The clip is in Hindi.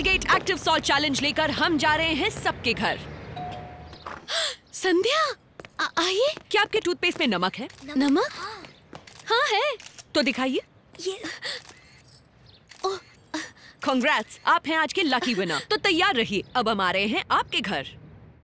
कोलगेट एक्टिव सॉल्ट चैलेंज लेकर हम जा रहे हैं सबके घर संध्या आइए क्या आपके टूथपेस्ट में नमक है नमक, हाँ।, हाँ।, है तो दिखाइए ये कॉन्ग्रेट्स आप हैं आज के लकी विनर तो तैयार रहिए अब हम आ रहे हैं आपके घर